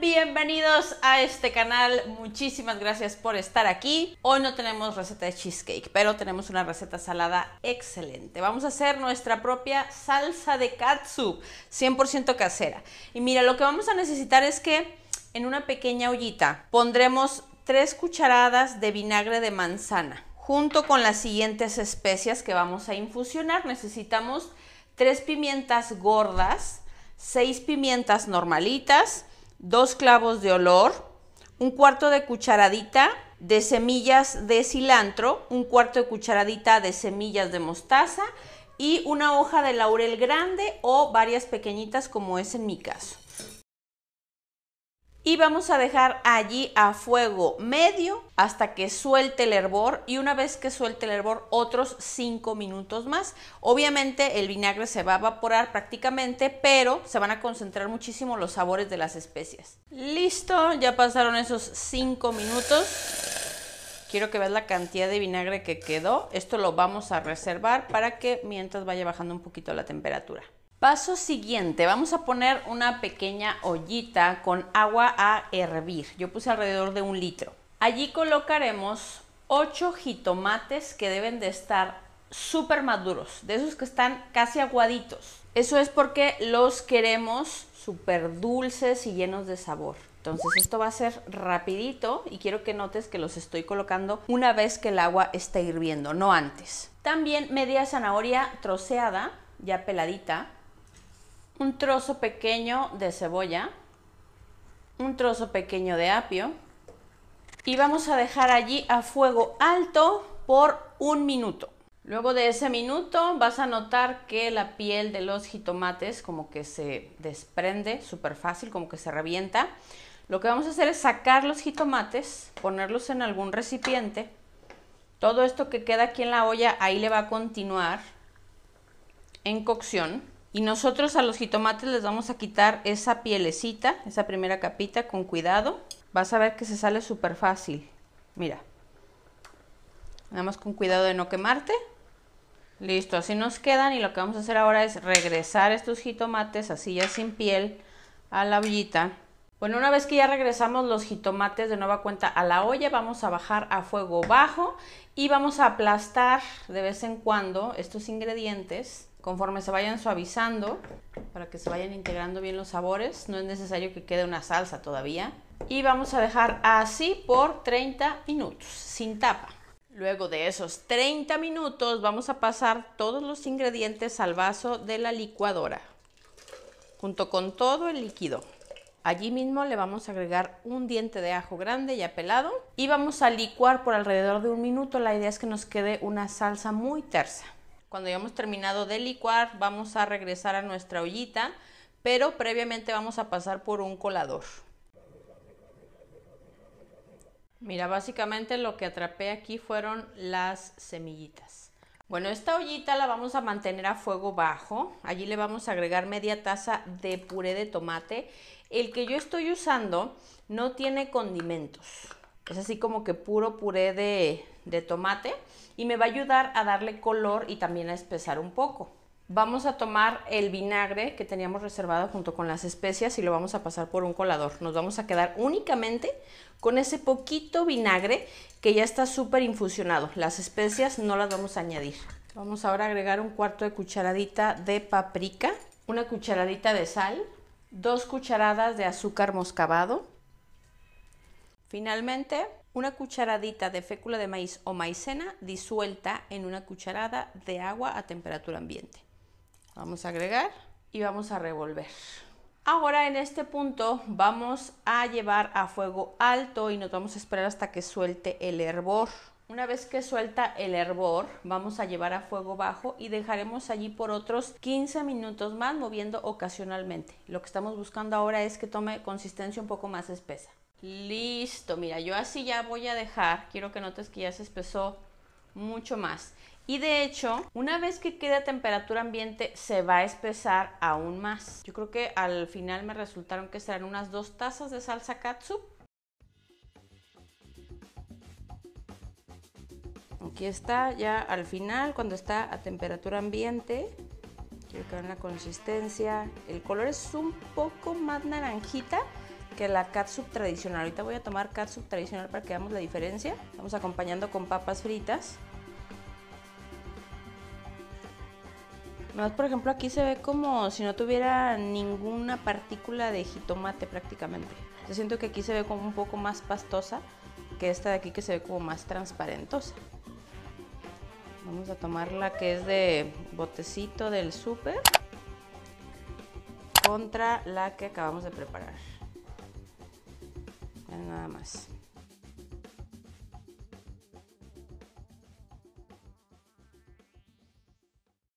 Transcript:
bienvenidos a este canal. Muchísimas gracias por estar aquí. Hoy no tenemos receta de cheesecake, pero tenemos una receta salada excelente. Vamos a hacer nuestra propia salsa de katsu, 100% casera. Y mira, lo que vamos a necesitar es que en una pequeña ollita pondremos 3 cucharadas de vinagre de manzana junto con las siguientes especias que vamos a infusionar. Necesitamos 3 pimientas gordas, 6 pimientas normalitas, dos clavos de olor, un cuarto de cucharadita de semillas de cilantro, un cuarto de cucharadita de semillas de mostaza y una hoja de laurel grande o varias pequeñitas como es en mi caso y vamos a dejar allí a fuego medio hasta que suelte el hervor y una vez que suelte el hervor otros 5 minutos más. Obviamente el vinagre se va a evaporar prácticamente, pero se van a concentrar muchísimo los sabores de las especias. Listo, ya pasaron esos 5 minutos. Quiero que veas la cantidad de vinagre que quedó. Esto lo vamos a reservar para que mientras vaya bajando un poquito la temperatura. Paso siguiente, vamos a poner una pequeña ollita con agua a hervir. Yo puse alrededor de un litro. Allí colocaremos 8 jitomates que deben de estar súper maduros, de esos que están casi aguaditos. Eso es porque los queremos súper dulces y llenos de sabor. Entonces esto va a ser rapidito y quiero que notes que los estoy colocando una vez que el agua está hirviendo, no antes. También media zanahoria troceada, ya peladita, un trozo pequeño de cebolla, un trozo pequeño de apio y vamos a dejar allí a fuego alto por un minuto. Luego de ese minuto vas a notar que la piel de los jitomates como que se desprende súper fácil, como que se revienta. Lo que vamos a hacer es sacar los jitomates, ponerlos en algún recipiente. Todo esto que queda aquí en la olla, ahí le va a continuar en cocción. Y nosotros a los jitomates les vamos a quitar esa pielecita, esa primera capita con cuidado. Vas a ver que se sale súper fácil. Mira. vamos con cuidado de no quemarte. Listo, así nos quedan y lo que vamos a hacer ahora es regresar estos jitomates así ya sin piel a la ollita. Bueno, una vez que ya regresamos los jitomates de nueva cuenta a la olla, vamos a bajar a fuego bajo y vamos a aplastar de vez en cuando estos ingredientes conforme se vayan suavizando, para que se vayan integrando bien los sabores. No es necesario que quede una salsa todavía. Y vamos a dejar así por 30 minutos, sin tapa. Luego de esos 30 minutos vamos a pasar todos los ingredientes al vaso de la licuadora, junto con todo el líquido. Allí mismo le vamos a agregar un diente de ajo grande ya pelado y vamos a licuar por alrededor de un minuto. La idea es que nos quede una salsa muy tersa. Cuando hayamos terminado de licuar, vamos a regresar a nuestra ollita, pero previamente vamos a pasar por un colador. Mira, básicamente lo que atrapé aquí fueron las semillitas. Bueno, esta ollita la vamos a mantener a fuego bajo. Allí le vamos a agregar media taza de puré de tomate. El que yo estoy usando no tiene condimentos. Es así como que puro puré de, tomate y me va a ayudar a darle color y también a espesar un poco. Vamos a tomar el vinagre que teníamos reservado junto con las especias y lo vamos a pasar por un colador. Nos vamos a quedar únicamente con ese poquito vinagre que ya está súper infusionado. Las especias no las vamos a añadir. Vamos ahora a agregar un cuarto de cucharadita de paprika, una cucharadita de sal, dos cucharadas de azúcar moscabado, Finalmente, una cucharadita de fécula de maíz o maicena disuelta en una cucharada de agua a temperatura ambiente. Vamos a agregar y vamos a revolver. Ahora en este punto vamos a llevar a fuego alto y nos vamos a esperar hasta que suelte el hervor. Una vez que suelta el hervor, vamos a llevar a fuego bajo y dejaremos allí por otros 15 minutos más moviendo ocasionalmente. Lo que estamos buscando ahora es que tome consistencia un poco más espesa. Listo, mira, yo así ya voy a dejar. Quiero que notes que ya se espesó mucho más. Y de hecho, una vez que quede a temperatura ambiente, se va a espesar aún más. Yo creo que al final me resultaron que serán unas dos tazas de salsa katsu. Aquí está ya al final, cuando está a temperatura ambiente. Quiero que vean la consistencia. El color es un poco más naranjita, que la catsup tradicional. Ahorita voy a tomar catsup tradicional para que veamos la diferencia. Vamos acompañando con papas fritas. por ejemplo, aquí se ve como si no tuviera ninguna partícula de jitomate prácticamente. Yo siento que aquí se ve como un poco más pastosa que esta de aquí que se ve como más transparentosa. Vamos a tomar la que es de botecito del súper contra la que acabamos de preparar nada más.